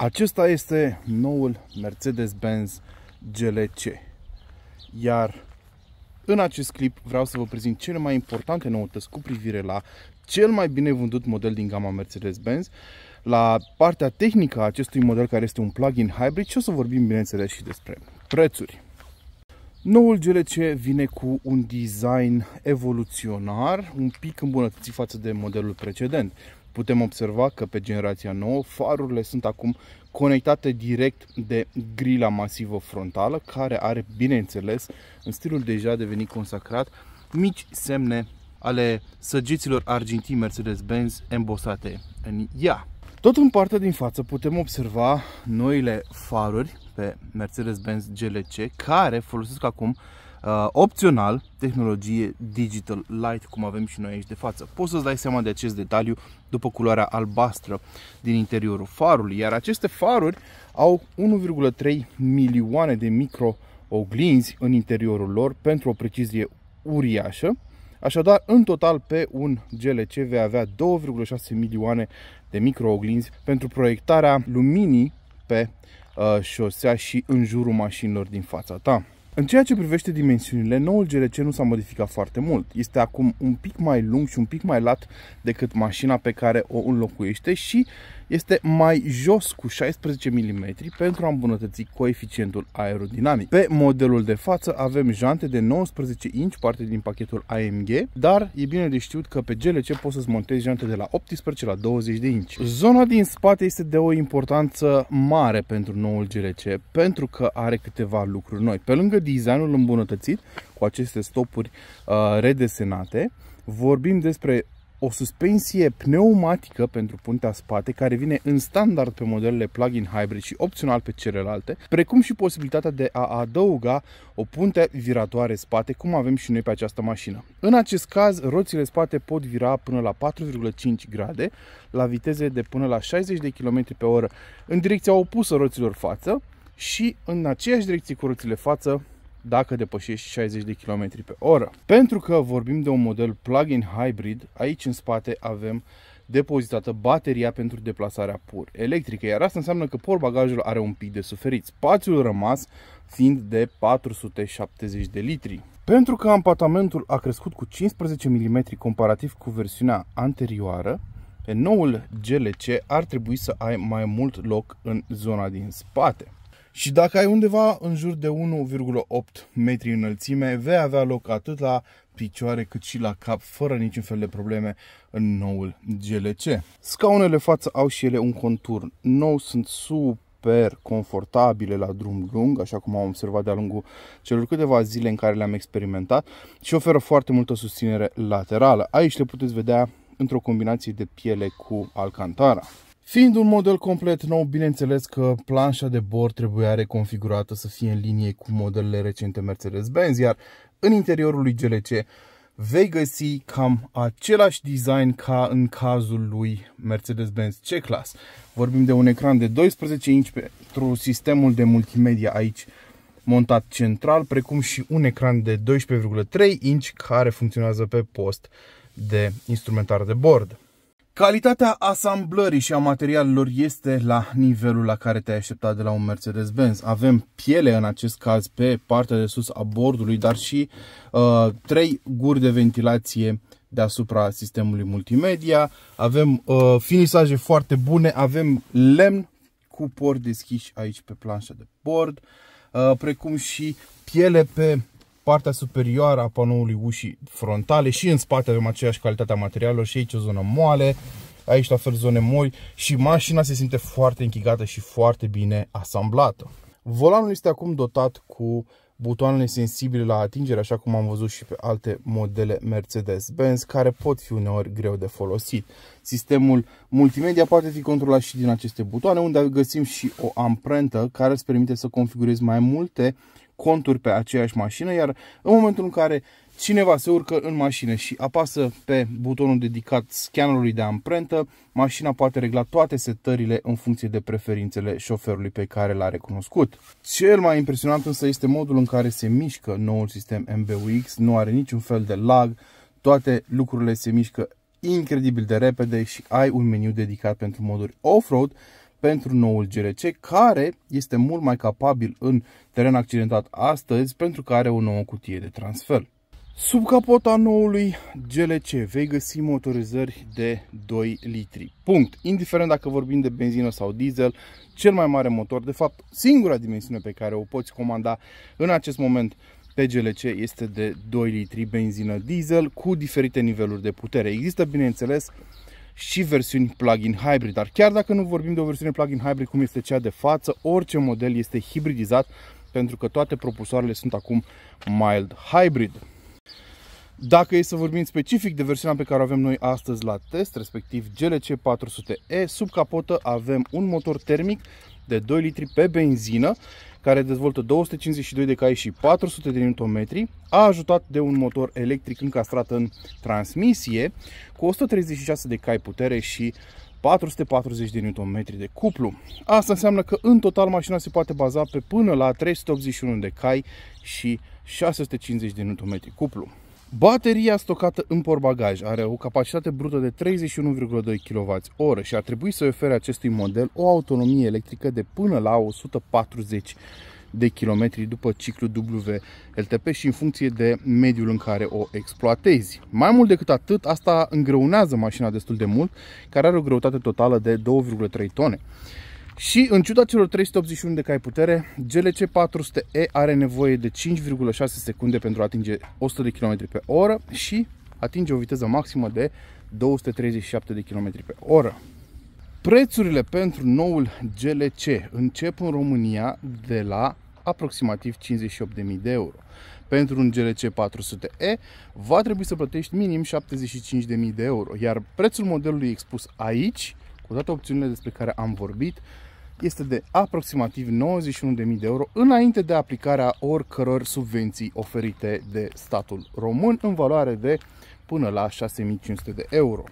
Acesta este noul Mercedes-Benz GLC. Iar în acest clip vreau să vă prezint cele mai importante noutăți cu privire la cel mai bine vândut model din gama Mercedes-Benz, la partea tehnică a acestui model care este un plug-in hybrid și o să vorbim bineînțeles și despre prețuri. Noul GLC vine cu un design evoluționar, un pic îmbunătățit față de modelul precedent putem observa că pe generația nouă farurile sunt acum conectate direct de grila masivă frontală, care are, bineînțeles, în stilul deja devenit consacrat, mici semne ale săgeților argintii Mercedes-Benz embosate în ea. Tot în partea din față putem observa noile faruri pe Mercedes-Benz GLC care folosesc acum uh, opțional tehnologie Digital Light, cum avem și noi aici de față. Poți să-ți dai seama de acest detaliu după culoarea albastră din interiorul farului, iar aceste faruri au 1,3 milioane de micro oglinzi în interiorul lor pentru o precizie uriașă. Așadar, în total, pe un GLC vei avea 2,6 milioane de microoglinzi pentru proiectarea luminii pe uh, șosea și în jurul mașinilor din fața ta. În ceea ce privește dimensiunile, noul GLC nu s-a modificat foarte mult. Este acum un pic mai lung și un pic mai lat decât mașina pe care o înlocuiește și este mai jos cu 16 mm pentru a îmbunătăți coeficientul aerodinamic. Pe modelul de față avem jante de 19 inch, parte din pachetul AMG, dar e bine de știut că pe GLC poți să-ți montezi jante de la 18 la 20 de inch. Zona din spate este de o importanță mare pentru noul GLC, pentru că are câteva lucruri noi. Pe lângă designul îmbunătățit, cu aceste stopuri uh, redesenate, vorbim despre o suspensie pneumatică pentru puntea spate, care vine în standard pe modelele plug-in hybrid și opțional pe celelalte, precum și posibilitatea de a adăuga o punte viratoare spate, cum avem și noi pe această mașină. În acest caz, roțile spate pot vira până la 4,5 grade, la viteze de până la 60 de km pe oră, în direcția opusă roților față și în aceeași direcție cu roțile față, dacă depășești 60 de km pe oră. Pentru că vorbim de un model plug-in hybrid, aici în spate avem depozitată bateria pentru deplasarea pur electrică, iar asta înseamnă că portbagajul are un pic de suferit, spațiul rămas fiind de 470 de litri. Pentru că ampatamentul a crescut cu 15 mm comparativ cu versiunea anterioară, pe noul GLC ar trebui să ai mai mult loc în zona din spate. Și dacă ai undeva în jur de 1,8 metri înălțime, vei avea loc atât la picioare cât și la cap, fără niciun fel de probleme în noul GLC. Scaunele față au și ele un contur nou, sunt super confortabile la drum lung, așa cum am observat de-a lungul celor câteva zile în care le-am experimentat și oferă foarte multă susținere laterală. Aici le puteți vedea într-o combinație de piele cu alcantara. Fiind un model complet nou, bineînțeles că planșa de bord trebuia reconfigurată să fie în linie cu modelele recente Mercedes-Benz, iar în interiorul lui GLC vei găsi cam același design ca în cazul lui Mercedes-Benz C-Class. Vorbim de un ecran de 12 inch pentru sistemul de multimedia aici montat central, precum și un ecran de 12,3 inch care funcționează pe post de instrumentar de bord. Calitatea asamblării și a materialelor este la nivelul la care te-ai așteptat de la un Mercedes-Benz. Avem piele în acest caz pe partea de sus a bordului, dar și uh, trei guri de ventilație deasupra sistemului multimedia. Avem uh, finisaje foarte bune, avem lemn cu pori deschiși aici pe planșa de bord, uh, precum și piele pe partea superioară a panoului ușii frontale și în spate avem aceeași calitate a materialelor și aici o zonă moale, aici la fel zone moi și mașina se simte foarte închigată și foarte bine asamblată. Volanul este acum dotat cu butoanele sensibile la atingere, așa cum am văzut și pe alte modele Mercedes-Benz, care pot fi uneori greu de folosit. Sistemul multimedia poate fi controlat și din aceste butoane, unde găsim și o amprentă care îți permite să configurezi mai multe conturi pe aceeași mașină, iar în momentul în care cineva se urcă în mașină și apasă pe butonul dedicat scannerului de amprentă, mașina poate regla toate setările în funcție de preferințele șoferului pe care l-a recunoscut. Cel mai impresionant însă este modul în care se mișcă noul sistem MBUX, nu are niciun fel de lag, toate lucrurile se mișcă incredibil de repede și ai un meniu dedicat pentru moduri off-road, pentru noul GRC, care este mult mai capabil în teren accidentat astăzi pentru că are o nouă cutie de transfer. Sub capota noului GLC vei găsi motorizări de 2 litri. Punct. Indiferent dacă vorbim de benzină sau diesel, cel mai mare motor, de fapt singura dimensiune pe care o poți comanda în acest moment pe GLC este de 2 litri benzină diesel cu diferite niveluri de putere. Există, bineînțeles, și versiuni plug-in hybrid, dar chiar dacă nu vorbim de o versiune plug-in hybrid cum este cea de față, orice model este hibridizat pentru că toate propulsoarele sunt acum mild hybrid. Dacă e să vorbim specific de versiunea pe care o avem noi astăzi la test, respectiv GLC 400E, sub capotă avem un motor termic de 2 litri pe benzină, care dezvoltă 252 de cai și 400 de Nm, a ajutat de un motor electric încastrat în transmisie, cu 136 de cai putere și 440 de Nm de cuplu. Asta înseamnă că în total mașina se poate baza pe până la 381 de cai și 650 de Nm cuplu. Bateria stocată în porbagaj are o capacitate brută de 31,2 kWh și ar trebui să ofere acestui model o autonomie electrică de până la 140 de km după ciclu WLTP și în funcție de mediul în care o exploatezi. Mai mult decât atât, asta îngreunează mașina destul de mult, care are o greutate totală de 2,3 tone. Și în ciuda celor 381 de cai putere, GLC 400E are nevoie de 5,6 secunde pentru a atinge 100 de km pe oră și atinge o viteză maximă de 237 de km pe oră. Prețurile pentru noul GLC încep în România de la aproximativ 58.000 de euro. Pentru un GLC 400E va trebui să plătești minim 75.000 de euro, iar prețul modelului expus aici, cu toate opțiunile despre care am vorbit, este de aproximativ 91.000 de euro înainte de aplicarea oricăror subvenții oferite de statul român în valoare de până la 6.500 de euro.